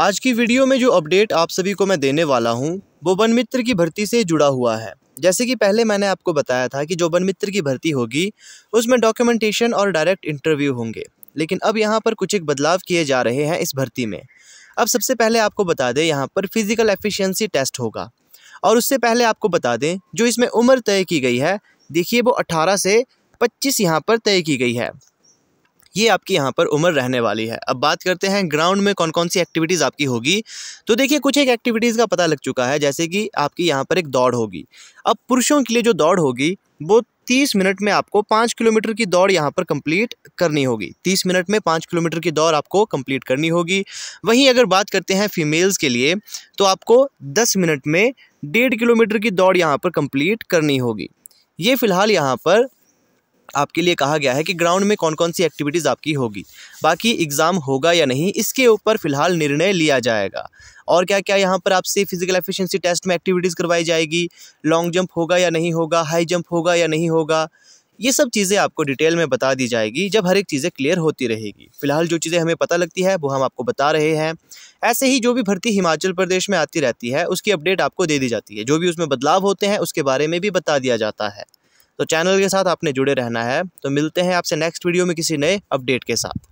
आज की वीडियो में जो अपडेट आप सभी को मैं देने वाला हूँ वो वन मित्र की भर्ती से जुड़ा हुआ है जैसे कि पहले मैंने आपको बताया था कि जो वन मित्र की भर्ती होगी उसमें डॉक्यूमेंटेशन और डायरेक्ट इंटरव्यू होंगे लेकिन अब यहाँ पर कुछ एक बदलाव किए जा रहे हैं इस भर्ती में अब सबसे पहले आपको बता दें यहाँ पर फिजिकल एफिशिएंसी टेस्ट होगा और उससे पहले आपको बता दें जो इसमें उम्र तय की गई है देखिए वो 18 से 25 यहाँ पर तय की गई है ये आपकी यहाँ पर उम्र रहने वाली है अब बात करते हैं ग्राउंड में कौन कौन सी एक्टिविटीज़ आपकी होगी तो देखिए कुछ एक एक्टिविटीज़ का पता लग चुका है जैसे कि आपकी यहाँ पर एक दौड़ होगी अब पुरुषों के लिए जो दौड़ होगी वो तीस मिनट में आपको पाँच किलोमीटर की दौड़ यहाँ पर कंप्लीट करनी होगी तीस मिनट में पाँच किलोमीटर की दौड़ आपको कंप्लीट करनी होगी वहीं अगर बात करते हैं फीमेल्स के लिए तो आपको दस मिनट में डेढ़ किलोमीटर की दौड़ यहाँ पर कंप्लीट करनी होगी ये फ़िलहाल यहाँ पर आपके लिए कहा गया है कि ग्राउंड में कौन कौन सी एक्टिविटीज़ आपकी होगी बाकी एग्ज़ाम होगा या नहीं इसके ऊपर फिलहाल निर्णय लिया जाएगा और क्या क्या यहाँ पर आपसे फिजिकल एफिशिएंसी टेस्ट में एक्टिविटीज़ करवाई जाएगी लॉन्ग जंप होगा या नहीं होगा हाई जंप होगा या नहीं होगा ये सब चीज़ें आपको डिटेल में बता दी जाएगी जब हर एक चीज़ें क्लियर होती रहेगी फिलहाल जो चीज़ें हमें पता लगती है वो हम आपको बता रहे हैं ऐसे ही जो भी भर्ती हिमाचल प्रदेश में आती रहती है उसकी अपडेट आपको दे दी जाती है जो भी उसमें बदलाव होते हैं उसके बारे में भी बता दिया जाता है तो चैनल के साथ आपने जुड़े रहना है तो मिलते हैं आपसे नेक्स्ट वीडियो में किसी नए अपडेट के साथ